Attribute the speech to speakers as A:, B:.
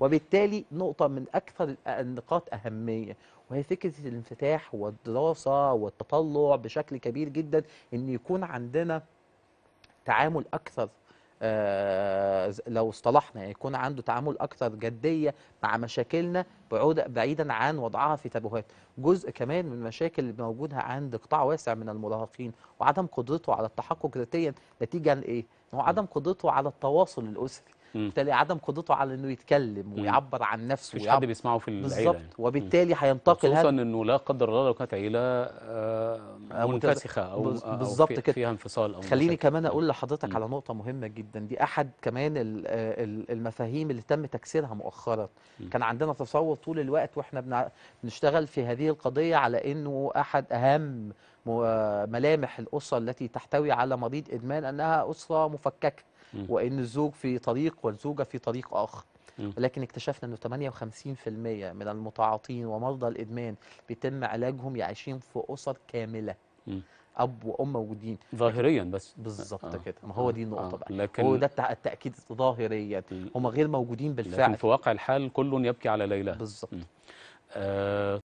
A: وبالتالي نقطة من أكثر النقاط أهمية وهي فكرة الانفتاح والدراسة والتطلع بشكل كبير جدا إن يكون عندنا تعامل أكثر آه لو اصطلحنا يعني يكون عنده تعامل اكثر جديه مع مشاكلنا بعود بعيدا عن وضعها في تابوهات جزء كمان من المشاكل اللي موجوده عند قطاع واسع من المراهقين وعدم قدرته على التحقق ذاتيا نتيجه لايه هو عدم قدرته على التواصل الاسري بالتالي عدم قدرته على انه يتكلم ويعبر عن نفسه مفيش حد بيسمعه في العيله بالظبط يعني. وبالتالي هينتقل خصوصا انه لا قدر الله لو كانت عيله آه منفسخه او بالظبط كده فيها انفصال او خليني مشاكل. كمان اقول لحضرتك على نقطه مهمه جدا دي احد كمان آه، المفاهيم اللي تم تكسيرها مؤخرا كان عندنا تصور طول الوقت واحنا بنشتغل في هذه القضيه على انه احد اهم آه، ملامح الاسره التي تحتوي على مريض ادمان انها اسره مفككه وان الزوج في طريق والزوجه في طريق اخر لكن اكتشفنا انه 58% من المتعاطين ومرضى الادمان بيتم علاجهم يعيشين في اسر كامله اب وام موجودين ظاهريا بس بالظبط آه. كده ما هو دي النقطه آه. بقى لكن هو ده التاكيد ظاهريا هم غير موجودين بالفعل لكن في واقع الحال كل يبكي على ليلى بالظبط